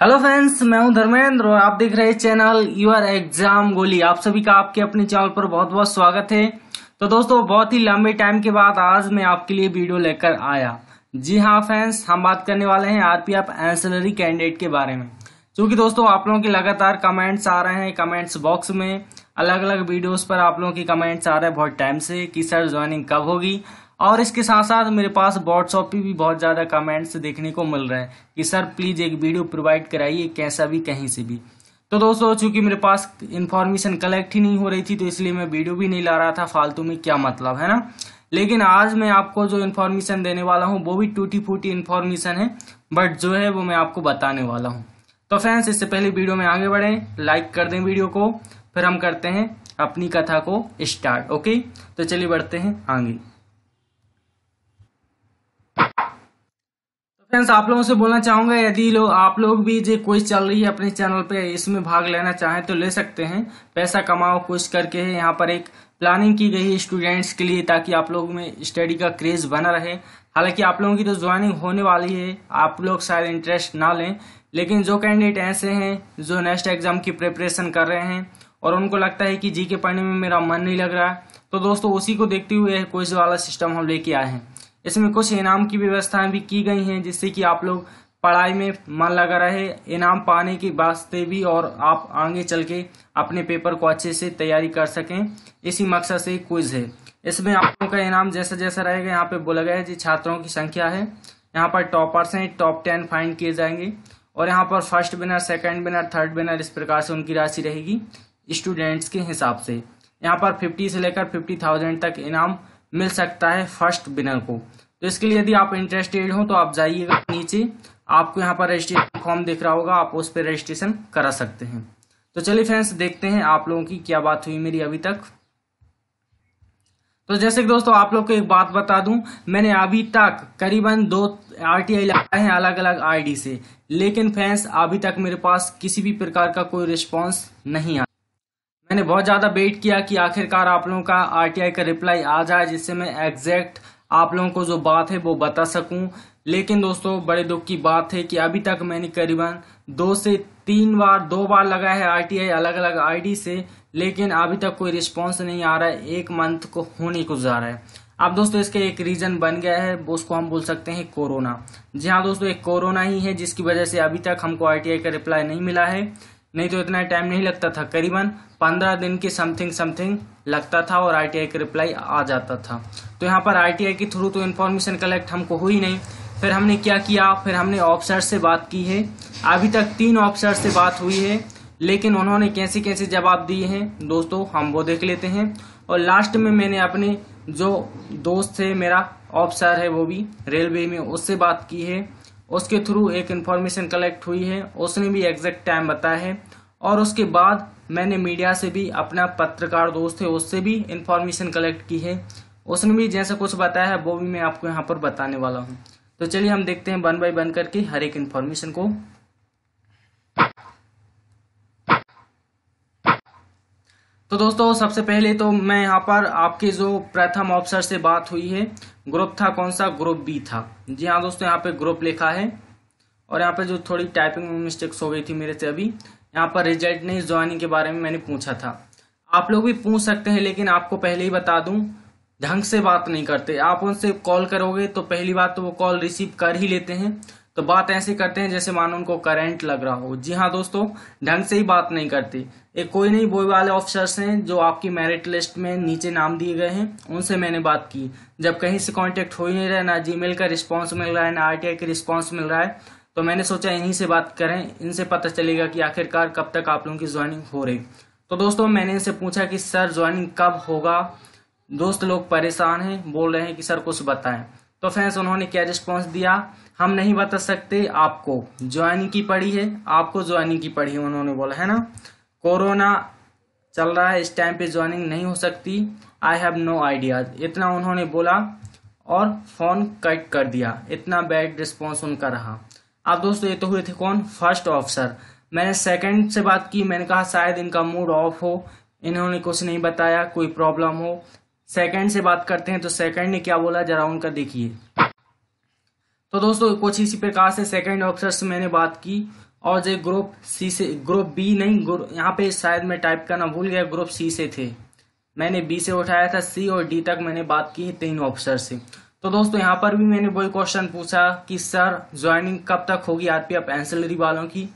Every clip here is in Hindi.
हेलो फ्रेंड्स मैं हूं धर्मेंद्र और आप देख रहे हैं चैनल यूर एग्जाम गोली आप सभी का आपके अपने चैनल पर बहुत बहुत स्वागत है तो दोस्तों बहुत ही लंबे टाइम के बाद आज मैं आपके लिए वीडियो लेकर आया जी हाँ फ्रेंड्स हम बात करने वाले हैं आरपीएफ एंसलरी कैंडिडेट के बारे में क्योंकि दोस्तों आप लोगों के लगातार कमेंट्स आ रहे हैं कमेंट्स बॉक्स में अलग अलग वीडियोस पर आप लोगों के कमेंट्स आ रहे हैं बहुत टाइम से कि सर ज्वाइनिंग कब होगी और इसके साथ साथ मेरे पास व्हाट्सअप पे भी बहुत ज़्यादा कमेंट्स देखने को मिल रहे हैं कि सर प्लीज़ एक वीडियो प्रोवाइड कराइए कैसा भी कहीं से भी तो दोस्तों चूंकि मेरे पास इन्फॉर्मेशन कलेक्ट ही नहीं हो रही थी तो इसलिए मैं वीडियो भी नहीं ला रहा था फालतू में क्या मतलब है ना लेकिन आज मैं आपको जो इन्फॉर्मेशन देने वाला हूँ वो भी टूटी फूटी इन्फॉर्मेशन है बट जो है वो मैं आपको बताने वाला हूँ तो फ्रेंड्स इससे पहले वीडियो में आगे बढ़ें लाइक कर दें वीडियो को फिर हम करते हैं अपनी कथा को स्टार्ट ओके तो चलिए बढ़ते हैं आगे फ्रेंड्स आप लोगों से बोलना चाहूंगा यदि लो, आप लोग भी जो कोई चल रही है अपने चैनल पे इसमें भाग लेना चाहें तो ले सकते हैं पैसा कमाओ कुछ करके है यहाँ पर एक प्लानिंग की गई है स्टूडेंट्स के लिए ताकि आप लोग में स्टडी का क्रेज बना रहे हालांकि आप लोगों की तो ज्वाइनिंग होने वाली है आप लोग शायद इंटरेस्ट ना लें लेकिन जो कैंडिडेट ऐसे हैं जो नेक्स्ट एग्जाम की प्रिपरेशन कर रहे हैं और उनको लगता है कि जी के पढ़ने में मेरा मन नहीं लग रहा तो दोस्तों उसी को देखते हुए कोई वाला सिस्टम हम लेके आए हैं इसमें कुछ इनाम की व्यवस्थाएं भी की गई हैं जिससे कि आप लोग पढ़ाई में मन लगा रहे इनाम पाने के वास्ते भी और आप आगे चल के अपने पेपर को अच्छे से तैयारी कर सकें इसी मकसद से क्विज है इसमें आप लोगों का इनाम जैसा जैसा रहेगा यहाँ पे बोला गया है जी छात्रों की संख्या है यहाँ पर टॉपर्स हैं टॉप टेन फाइंड किए जाएंगे और यहाँ पर first winner second winner third winner इस प्रकार से उनकी राशि रहेगी स्टूडेंट्स के हिसाब से यहाँ पर फिफ्टी से लेकर फिफ्टी थाउजेंड तक इनाम मिल सकता है फर्स्ट बिनर को तो इसके लिए यदि आप इंटरेस्टेड हो तो आप जाइएगा नीचे आपको यहाँ पर रजिस्ट्रेशन फॉर्म दिख रहा होगा आप उस पर रजिस्ट्रेशन करा सकते हैं तो चलिए फ्रेंड्स देखते हैं आप लोगों की क्या बात हुई मेरी अभी तक तो जैसे कि दोस्तों आप लोग को एक बात बता दूं मैंने अभी तक करीबन दो आरटीआई लगाए हैं अलग अलग आईडी से लेकिन फैंस अभी तक मेरे पास किसी भी प्रकार का कोई रिस्पांस नहीं आया मैंने बहुत ज़्यादा वेट किया कि आखिरकार आप लोगों का आरटीआई का रिप्लाई आ जाए जिससे मैं एग्जैक्ट आप लोगों को जो बात है वो बता सकूं लेकिन दोस्तों बड़े दुख की बात है कि अभी तक मैंने करीबन दो से तीन बार दो बार लगा है आरटीआई अलग अलग आईडी से लेकिन अभी तक कोई रिस्पॉन्स नहीं आ रहा है एक मंथ को होने को जा रहा है अब दोस्तों इसके एक रीजन बन गया है उसको हम बोल सकते हैं कोरोना जी हाँ दोस्तों एक कोरोना ही है जिसकी वजह से अभी तक हमको आरटीआई का रिप्लाई नहीं मिला है नहीं तो इतना टाइम नहीं लगता था करीबन पंद्रह दिन की समथिंग समथिंग लगता था और आईटीआई का रिप्लाई आ जाता था तो यहाँ पर आईटीआई के थ्रू तो इन्फॉर्मेशन कलेक्ट हमको हुई नहीं फिर हमने क्या किया फिर हमने ऑफिसर से बात की है अभी तक तीन ऑफिसर से बात हुई है लेकिन उन्होंने कैसे कैसे जवाब दिए हैं दोस्तों हम वो देख लेते हैं और लास्ट में मैंने अपने जो दोस्त है मेरा ऑफिसर है वो भी रेलवे में उससे बात की है उसके थ्रू एक इन्फॉर्मेशन कलेक्ट हुई है उसने भी एग्जैक्ट टाइम बताया है और उसके बाद मैंने मीडिया से भी अपना पत्रकार दोस्त है उससे भी इन्फॉर्मेशन कलेक्ट की है उसने भी जैसा कुछ बताया है वो भी मैं आपको यहाँ पर बताने वाला हूँ तो चलिए हम देखते हैं वन बाई वन करके हर एक इन्फॉर्मेशन को तो दोस्तों सबसे पहले तो मैं यहाँ पर आपके जो प्रथम ऑफिसर से बात हुई है ग्रुप था कौन सा ग्रुप बी था जी हाँ दोस्तों यहाँ पे ग्रुप लिखा है और यहाँ पे जो थोड़ी टाइपिंग में मिस्टेक्स हो गई थी मेरे से अभी यहाँ पर रिजल्ट नहीं ज्वाइनिंग के बारे में मैंने पूछा था आप लोग भी पूछ सकते हैं लेकिन आपको पहले ही बता दूं ढंग से बात नहीं करते आप उनसे कॉल करोगे तो पहली बात तो वो कॉल रिसीव कर ही लेते हैं तो बात ऐसे करते हैं जैसे मानो उनको करंट लग रहा हो जी हाँ दोस्तों ढंग से ही बात नहीं करती एक कोई नहीं बोई वाले ऑफिसर्स हैं जो आपकी मेरिट लिस्ट में नीचे नाम दिए गए हैं उनसे मैंने बात की जब कहीं से कांटेक्ट हो ही नहीं रहा ना जीमेल का रिस्पांस मिल रहा है ना आरटीआई टी रिस्पांस मिल रहा है तो मैंने सोचा इन्हीं से बात करें इनसे पता चलेगा कि आखिरकार कब तक आप लोगों की ज्वाइनिंग हो रही तो दोस्तों मैंने इनसे पूछा कि सर ज्वाइनिंग कब होगा दोस्त लोग परेशान हैं बोल रहे हैं कि सर कुछ बताएं तो फ्रेंड्स उन्होंने क्या रिस्पॉन्स दिया हम नहीं बता सकते आपको ज्वाइनिंग की पढ़ी है आपको ज्वाइनिंग की पढ़ी है उन्होंने बोला है ना कोरोना चल रहा है इस टाइम पे ज्वाइनिंग नहीं हो सकती आई हैव नो आइडिया इतना उन्होंने बोला और फोन कट कर दिया इतना बैड रिस्पॉन्स उनका रहा अब दोस्तों ये तो हुए थे कौन फर्स्ट ऑफिसर मैंने सेकंड से बात की मैंने कहा शायद इनका मूड ऑफ हो इन्होंने कुछ नहीं बताया कोई प्रॉब्लम हो सेकंड से बात करते हैं तो सेकंड ने क्या बोला जरा उनका देखिए तो दोस्तों कुछ इसी प्रकार से सेकंड ऑप्शन से मैंने बात की और जो ग्रुप सी से ग्रुप बी नहीं यहाँ पे शायद मैं टाइप करना भूल गया ग्रुप सी से थे मैंने बी से उठाया था सी और डी तक मैंने बात की तीन ऑप्शन से तो दोस्तों यहाँ पर भी मैंने वही क्वेश्चन पूछा कि सर ज्वाइनिंग कब तक होगी आरपीएफ एंसिलरी वालों की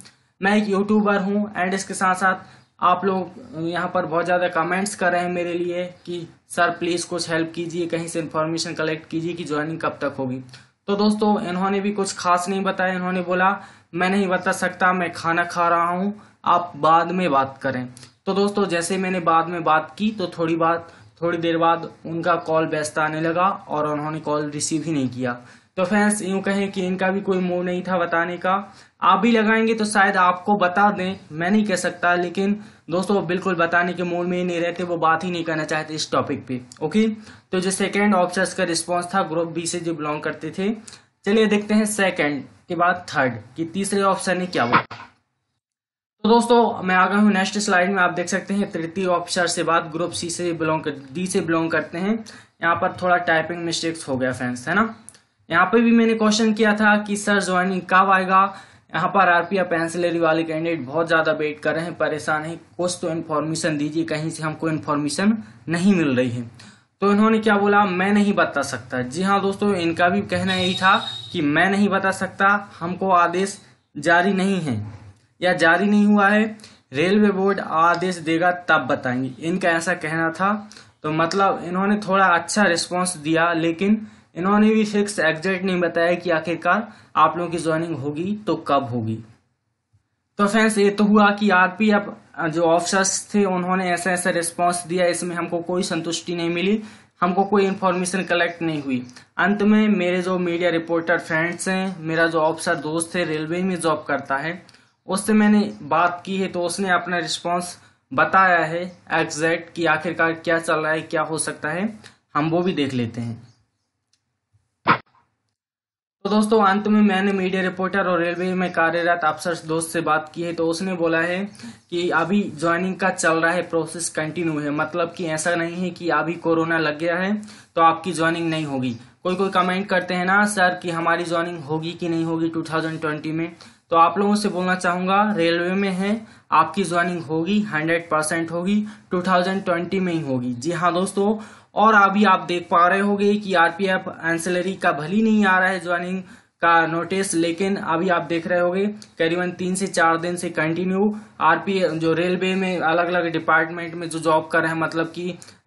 मैं एक यूट्यूबर हूँ एंड इसके साथ साथ आप लोग यहाँ पर बहुत ज़्यादा कमेंट्स कर रहे हैं मेरे लिए कि सर प्लीज़ कुछ हेल्प कीजिए कहीं से इन्फॉर्मेशन कलेक्ट कीजिए कि ज्वाइनिंग कब तक होगी तो दोस्तों इन्होंने भी कुछ खास नहीं बताया इन्होंने बोला मैं नहीं बता सकता मैं खाना खा रहा हूँ आप बाद में बात करें तो दोस्तों जैसे मैंने बाद में बात की तो थोड़ी बात थोड़ी देर बाद उनका कॉल व्यस्त आने लगा और उन्होंने कॉल रिसीव ही नहीं किया तो फैंस यूं कहें कि इनका भी कोई मुंह नहीं था बताने का आप भी लगाएंगे तो शायद आपको बता दें मैं नहीं कह सकता लेकिन दोस्तों बिल्कुल बताने के मूड में ही नहीं रहते वो बात ही नहीं करना चाहते इस टॉपिक पे ओके तो जो सेकेंड ऑप्शन का रिस्पॉन्स था ग्रुप बी से जो बिलोंग करते थे चलिए देखते हैं सेकेंड के बाद थर्ड कि तीसरे ऑप्शन ने क्या बोला तो दोस्तों मैं आ गया हूँ नेक्स्ट स्लाइड में आप देख सकते हैं तृतीय ऑप्शन से बात ग्रुप सी से बिलोंग कर डी से बिलोंग करते हैं यहाँ पर थोड़ा टाइपिंग मिस्टेक्स हो गया फैंस है ना यहाँ पे भी मैंने क्वेश्चन किया था कि सर ज्वाइनिंग कब आएगा यहाँ पर या पेंसिलरी वाले कैंडिडेट बहुत ज्यादा वेट कर रहे हैं परेशान है कुछ तो इन्फॉर्मेशन दीजिए कहीं से हमको इन्फॉर्मेशन नहीं मिल रही है तो इन्होंने क्या बोला मैं नहीं बता सकता जी हाँ दोस्तों इनका भी कहना यही था कि मैं नहीं बता सकता हमको आदेश जारी नहीं है या जारी नहीं हुआ है रेलवे बोर्ड आदेश देगा तब बताएंगे इनका ऐसा कहना था तो मतलब इन्होंने थोड़ा अच्छा रिस्पॉन्स दिया लेकिन इन्होंने भी फिक्स एग्जैक्ट नहीं बताया कि आखिरकार आप लोगों की ज्वाइनिंग होगी तो कब होगी तो फ्रेंड्स ये तो हुआ कि आरपीएफ जो ऑफिसर्स थे उन्होंने ऐसा ऐसा रिस्पांस दिया इसमें हमको कोई संतुष्टि नहीं मिली हमको कोई इन्फॉर्मेशन कलेक्ट नहीं हुई अंत में मेरे जो मीडिया रिपोर्टर फ्रेंड्स हैं मेरा जो ऑफिसर दोस्त है रेलवे में जॉब करता है उससे मैंने बात की है तो उसने अपना रिस्पॉन्स बताया है एग्जैक्ट कि आखिरकार क्या चल रहा है क्या हो सकता है हम वो भी देख लेते हैं तो दोस्तों अंत में मैंने मीडिया रिपोर्टर और रेलवे में कार्यरत अफसर दोस्त से बात की है तो उसने बोला है कि अभी ज्वाइनिंग का चल रहा है प्रोसेस कंटिन्यू है मतलब कि ऐसा नहीं है कि अभी कोरोना लग गया है तो आपकी ज्वाइनिंग नहीं होगी कोई कोई कमेंट करते हैं ना सर कि हमारी ज्वाइनिंग होगी कि नहीं होगी 2020 में तो आप लोगों से बोलना चाहूंगा रेलवे में है आपकी ज्वाइनिंग होगी 100 परसेंट होगी 2020 में ही होगी जी हाँ दोस्तों और अभी आप देख पा रहे होंगे कि आरपीएफ एंसिलरी का भली नहीं आ रहा है ज्वाइनिंग का नोटिस लेकिन अभी आप देख रहे होंगे करीबन तीन से चार दिन से कंटिन्यू आरपी जो रेलवे में अलग अलग डिपार्टमेंट में जो जॉब कर रहे हैं मतलब कि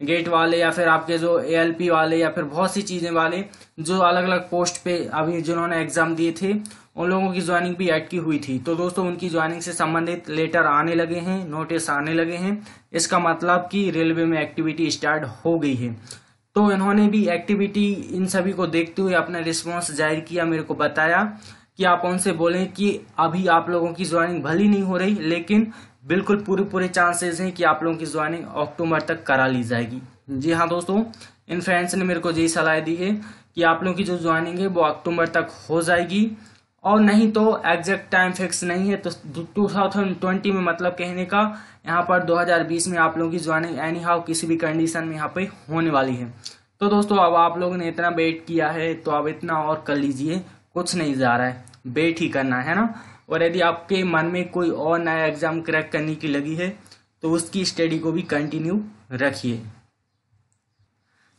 गेट वाले या फिर आपके जो एएलपी वाले या फिर बहुत सी चीज़ें वाले जो अलग अलग पोस्ट पे अभी जिन्होंने एग्जाम दिए थे उन लोगों की ज्वाइनिंग भी ऐड की हुई थी तो दोस्तों उनकी ज्वाइनिंग से संबंधित लेटर आने लगे हैं नोटिस आने लगे हैं इसका मतलब कि रेलवे में एक्टिविटी स्टार्ट हो गई है तो इन्होंने भी एक्टिविटी इन सभी को देखते हुए अपना रिस्पॉन्स जाहिर किया मेरे को बताया कि आप उनसे बोलें कि अभी आप लोगों की ज्वाइनिंग भली नहीं हो रही लेकिन बिल्कुल पूरे पूरे चांसेस हैं कि आप लोगों की ज्वाइनिंग अक्टूबर तक करा ली जाएगी जी हाँ दोस्तों इन फ्रेंड्स ने मेरे को यही सलाह दी है कि आप लोगों की जो ज्वाइनिंग है वो अक्टूबर तक हो जाएगी और नहीं तो एग्जैक्ट टाइम फिक्स नहीं है तो 2020 में मतलब कहने का यहाँ पर 2020 में आप लोगों की ज्वाइनिंग एनी हाउ किसी भी कंडीशन में यहाँ पे होने वाली है तो दोस्तों अब आप लोगों ने इतना वेट किया है तो अब इतना और कर लीजिए कुछ नहीं जा रहा है वेट ही करना है ना और यदि आपके मन में कोई और नया एग्जाम क्रैक करने की लगी है तो उसकी स्टडी को भी कंटिन्यू रखिए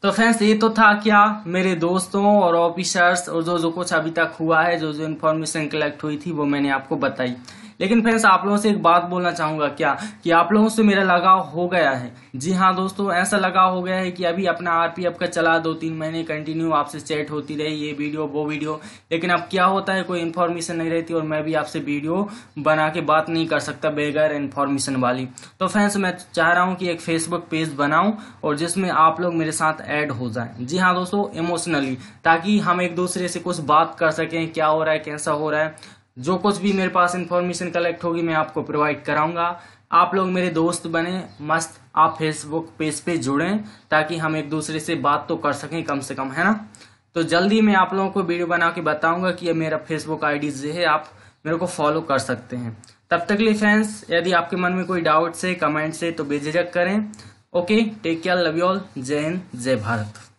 तो फ्रेंड्स ये तो था क्या मेरे दोस्तों और ऑफिसर्स और जो जो कुछ अभी तक हुआ है जो जो इन्फॉर्मेशन कलेक्ट हुई थी वो मैंने आपको बताई लेकिन फ्रेंड्स आप लोगों से एक बात बोलना चाहूंगा क्या कि आप लोगों से मेरा लगाव हो गया है जी हाँ दोस्तों ऐसा लगाव हो गया है कि अभी अपना आरपीएफ का चला दो तीन महीने कंटिन्यू आपसे चैट होती रही ये वीडियो वो वीडियो लेकिन अब क्या होता है कोई इन्फॉर्मेशन नहीं रहती और मैं भी आपसे वीडियो बना के बात नहीं कर सकता बेगैर इन्फॉर्मेशन वाली तो फ्रेंड्स मैं चाह रहा हूँ कि एक फेसबुक पेज बनाऊँ और जिसमें आप लोग मेरे साथ ऐड हो जाए जी हाँ दोस्तों इमोशनली ताकि हम एक दूसरे से कुछ बात कर सकें क्या हो रहा है कैसा हो रहा है जो कुछ भी मेरे पास इन्फॉर्मेशन कलेक्ट होगी मैं आपको प्रोवाइड कराऊंगा आप लोग मेरे दोस्त बने मस्त आप फेसबुक पेज पे जुड़ें ताकि हम एक दूसरे से बात तो कर सकें कम से कम है ना तो जल्दी मैं आप लोगों को वीडियो बना के बताऊंगा कि ये मेरा फेसबुक आईडी जो है आप मेरे को फॉलो कर सकते हैं तब तक लिए फ्रेंड्स यदि आपके मन में कोई डाउट से कमेंट से तो बेझिझक करें okay take care love you all जय हिंद जय भारत